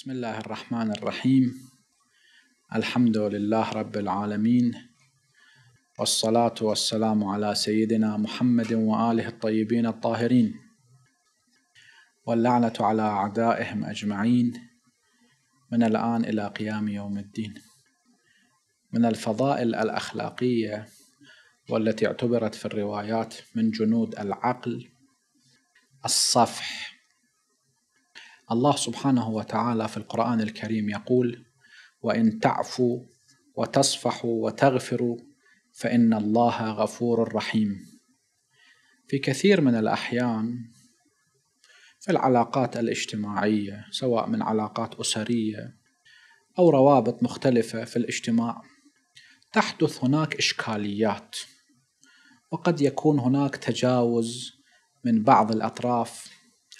بسم الله الرحمن الرحيم الحمد لله رب العالمين والصلاة والسلام على سيدنا محمد وآله الطيبين الطاهرين واللعنة على أعدائهم أجمعين من الآن إلى قيام يوم الدين من الفضائل الأخلاقية والتي اعتبرت في الروايات من جنود العقل الصفح الله سبحانه وتعالى في القرآن الكريم يقول: وإن تعفوا وتصفحوا وتغفروا فإن الله غفور رحيم. في كثير من الأحيان في العلاقات الاجتماعية سواء من علاقات أسرية أو روابط مختلفة في الاجتماع تحدث هناك إشكاليات وقد يكون هناك تجاوز من بعض الأطراف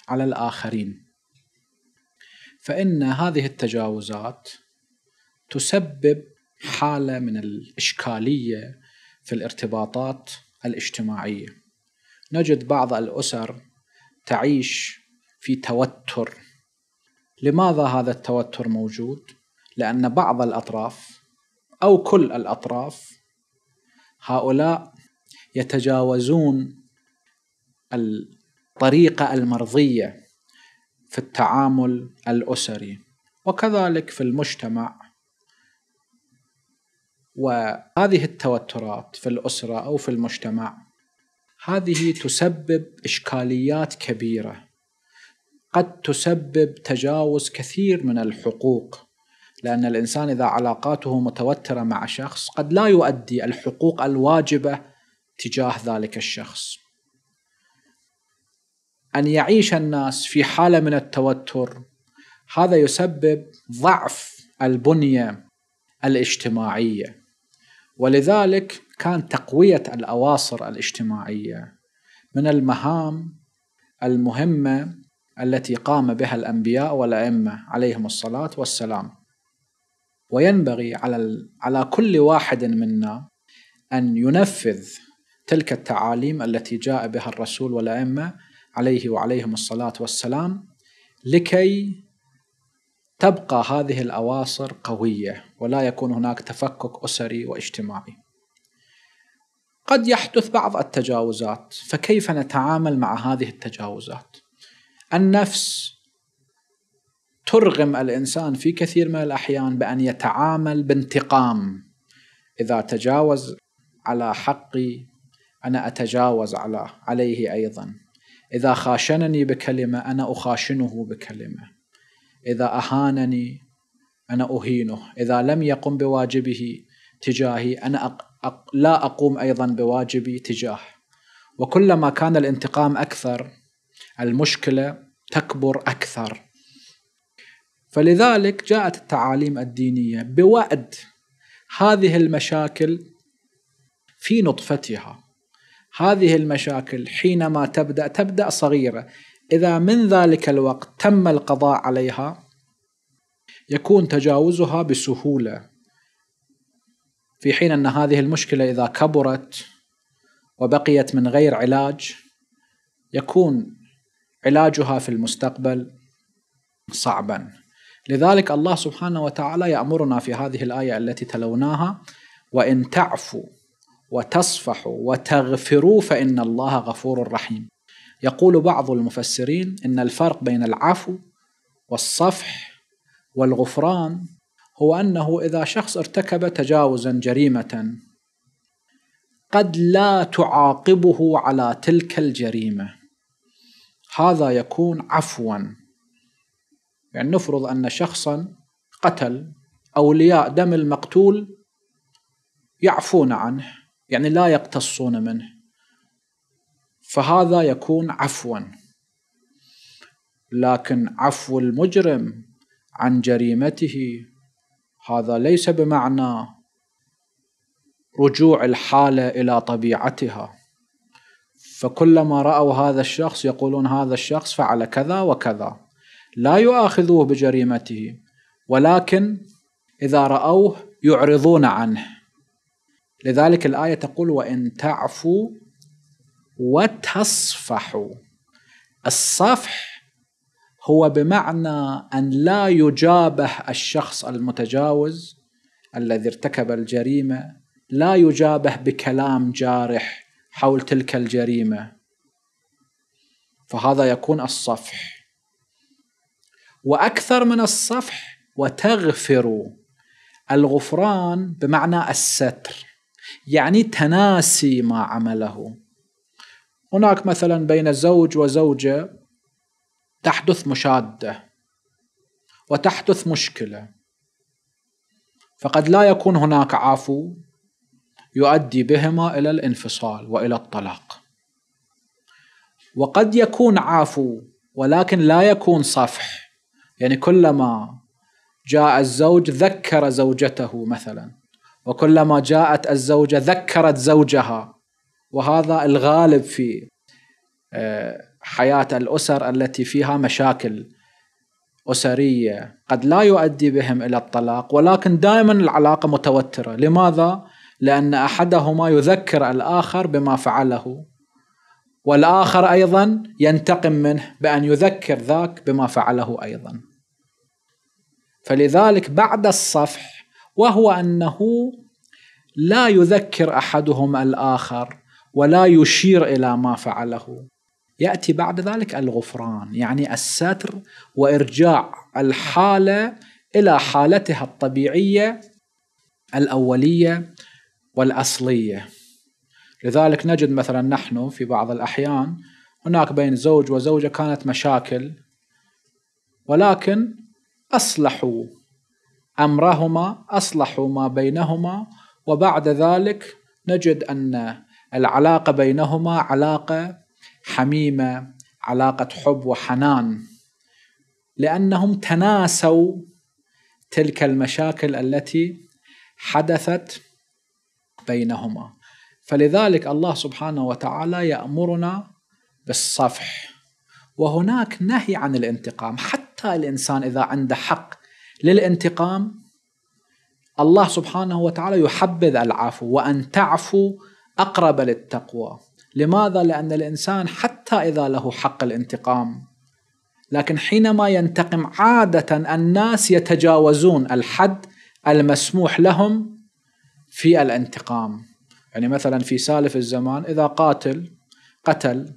على الآخرين فإن هذه التجاوزات تسبب حالة من الإشكالية في الارتباطات الاجتماعية نجد بعض الأسر تعيش في توتر لماذا هذا التوتر موجود؟ لأن بعض الأطراف أو كل الأطراف هؤلاء يتجاوزون الطريقة المرضية في التعامل الأسري وكذلك في المجتمع وهذه التوترات في الأسرة أو في المجتمع هذه تسبب إشكاليات كبيرة قد تسبب تجاوز كثير من الحقوق لأن الإنسان إذا علاقاته متوترة مع شخص قد لا يؤدي الحقوق الواجبة تجاه ذلك الشخص أن يعيش الناس في حالة من التوتر هذا يسبب ضعف البنية الاجتماعية ولذلك كان تقوية الأواصر الاجتماعية من المهام المهمة التي قام بها الأنبياء والأئمة عليهم الصلاة والسلام وينبغي على على كل واحد منا أن ينفذ تلك التعاليم التي جاء بها الرسول والأئمة عليه وعليهم الصلاة والسلام لكي تبقى هذه الأواصر قوية ولا يكون هناك تفكك أسري واجتماعي قد يحدث بعض التجاوزات فكيف نتعامل مع هذه التجاوزات النفس ترغم الانسان في كثير من الاحيان بان يتعامل بانتقام اذا تجاوز على حقي انا اتجاوز على عليه ايضا إذا خاشنني بكلمة أنا أخاشنه بكلمة إذا أهانني أنا أهينه إذا لم يقم بواجبه تجاهي أنا أق... أق... لا أقوم أيضا بواجبي تجاه وكلما كان الانتقام أكثر المشكلة تكبر أكثر فلذلك جاءت التعاليم الدينية بوأد هذه المشاكل في نطفتها هذه المشاكل حينما تبدا تبدا صغيره اذا من ذلك الوقت تم القضاء عليها يكون تجاوزها بسهوله في حين ان هذه المشكله اذا كبرت وبقيت من غير علاج يكون علاجها في المستقبل صعبا لذلك الله سبحانه وتعالى يامرنا في هذه الايه التي تلوناها وان تعفوا وتصفحوا وتغفروا فإن الله غفور رحيم يقول بعض المفسرين إن الفرق بين العفو والصفح والغفران هو أنه إذا شخص ارتكب تجاوزا جريمة قد لا تعاقبه على تلك الجريمة هذا يكون عفوا يعني نفرض أن شخصا قتل أولياء دم المقتول يعفون عنه يعني لا يقتصون منه فهذا يكون عفوا لكن عفو المجرم عن جريمته هذا ليس بمعنى رجوع الحاله الى طبيعتها فكلما راوا هذا الشخص يقولون هذا الشخص فعل كذا وكذا لا يؤاخذوه بجريمته ولكن اذا راوه يعرضون عنه لذلك الآية تقول وإن تعفوا وتصفحوا الصفح هو بمعنى أن لا يجابه الشخص المتجاوز الذي ارتكب الجريمة لا يجابه بكلام جارح حول تلك الجريمة فهذا يكون الصفح وأكثر من الصفح وتغفر الغفران بمعنى الستر يعني تناسي ما عمله هناك مثلا بين زوج وزوجة تحدث مشادة وتحدث مشكلة فقد لا يكون هناك عفو يؤدي بهما إلى الانفصال وإلى الطلاق وقد يكون عفو ولكن لا يكون صفح يعني كلما جاء الزوج ذكر زوجته مثلا وكلما جاءت الزوجة ذكرت زوجها وهذا الغالب في آه، حياة الأسر التي فيها مشاكل أسرية قد لا يؤدي بهم إلى الطلاق ولكن دائما العلاقة متوترة لماذا؟ لأن أحدهما يذكر الآخر بما فعله والآخر أيضا ينتقم منه بأن يذكر ذاك بما فعله أيضا فلذلك بعد الصفح وهو انه لا يذكر احدهم الاخر ولا يشير الى ما فعله ياتي بعد ذلك الغفران يعني الستر وارجاع الحاله الى حالتها الطبيعيه الاوليه والاصليه لذلك نجد مثلا نحن في بعض الاحيان هناك بين زوج وزوجه كانت مشاكل ولكن اصلحوا امرهما اصلحوا ما بينهما وبعد ذلك نجد ان العلاقه بينهما علاقه حميمه علاقه حب وحنان لانهم تناسوا تلك المشاكل التي حدثت بينهما فلذلك الله سبحانه وتعالى يامرنا بالصفح وهناك نهي عن الانتقام حتى الانسان اذا عنده حق للانتقام الله سبحانه وتعالى يحبذ العفو وأن تعفو أقرب للتقوى لماذا؟ لأن الإنسان حتى إذا له حق الانتقام لكن حينما ينتقم عادة الناس يتجاوزون الحد المسموح لهم في الانتقام يعني مثلا في سالف الزمان إذا قاتل قتل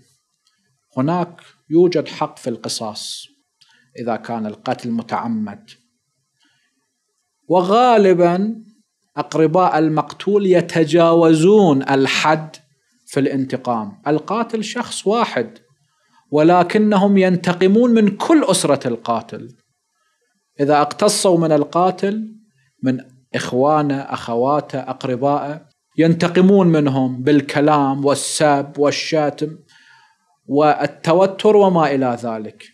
هناك يوجد حق في القصاص إذا كان القتل متعمد وغالبا اقرباء المقتول يتجاوزون الحد في الانتقام القاتل شخص واحد ولكنهم ينتقمون من كل اسره القاتل اذا اقتصوا من القاتل من اخوانه اخواته اقربائه ينتقمون منهم بالكلام والسب والشاتم والتوتر وما الى ذلك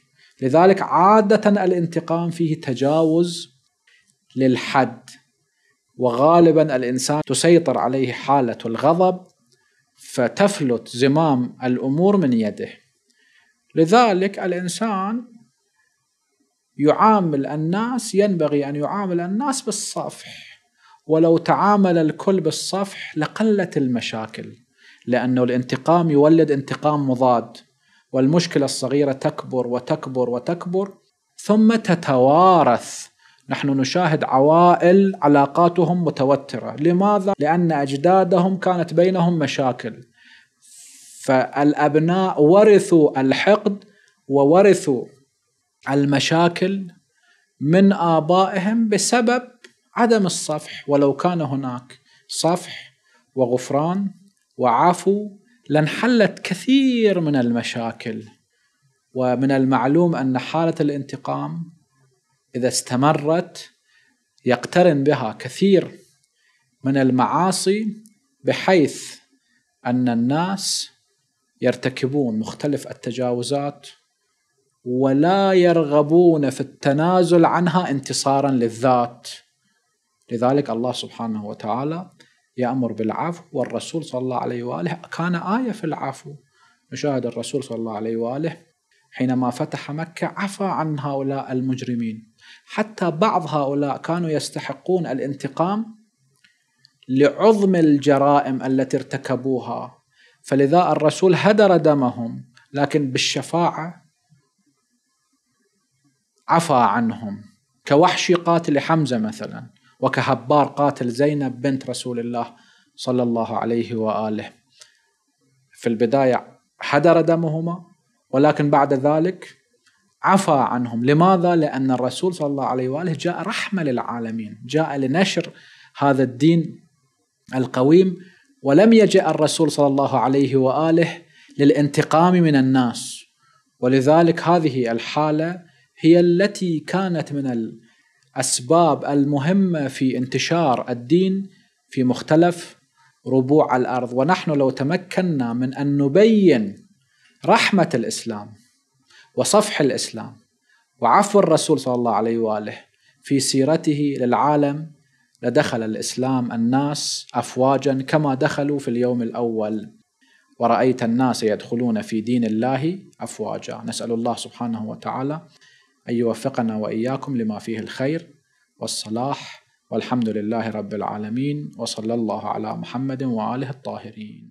لذلك عاده الانتقام فيه تجاوز للحد وغالبا الانسان تسيطر عليه حاله الغضب فتفلت زمام الامور من يده لذلك الانسان يعامل الناس ينبغي ان يعامل الناس بالصفح ولو تعامل الكل بالصفح لقلت المشاكل لأن الانتقام يولد انتقام مضاد والمشكله الصغيره تكبر وتكبر وتكبر ثم تتوارث نحن نشاهد عوائل علاقاتهم متوترة لماذا؟ لأن أجدادهم كانت بينهم مشاكل فالأبناء ورثوا الحقد وورثوا المشاكل من آبائهم بسبب عدم الصفح ولو كان هناك صفح وغفران وعفو لانحلت كثير من المشاكل ومن المعلوم أن حالة الانتقام إذا استمرت يقترن بها كثير من المعاصي بحيث أن الناس يرتكبون مختلف التجاوزات ولا يرغبون في التنازل عنها انتصارا للذات لذلك الله سبحانه وتعالى يأمر بالعفو والرسول صلى الله عليه وآله كان آية في العفو نشاهد الرسول صلى الله عليه وآله حينما فتح مكة عفى عن هؤلاء المجرمين حتى بعض هؤلاء كانوا يستحقون الانتقام لعظم الجرائم التي ارتكبوها فلذا الرسول هدر دمهم لكن بالشفاعه عفى عنهم كوحش قاتل حمزه مثلا وكهبار قاتل زينب بنت رسول الله صلى الله عليه واله في البدايه هدر دمهما ولكن بعد ذلك عفى عنهم لماذا؟ لأن الرسول صلى الله عليه وآله جاء رحمة للعالمين جاء لنشر هذا الدين القويم ولم يجأ الرسول صلى الله عليه وآله للانتقام من الناس ولذلك هذه الحالة هي التي كانت من الأسباب المهمة في انتشار الدين في مختلف ربوع الأرض ونحن لو تمكنا من أن نبين رحمة الإسلام وصفح الإسلام وعفو الرسول صلى الله عليه وآله في سيرته للعالم لدخل الإسلام الناس أفواجا كما دخلوا في اليوم الأول ورأيت الناس يدخلون في دين الله أفواجا نسأل الله سبحانه وتعالى أن يوفقنا وإياكم لما فيه الخير والصلاح والحمد لله رب العالمين وصلى الله على محمد وآله الطاهرين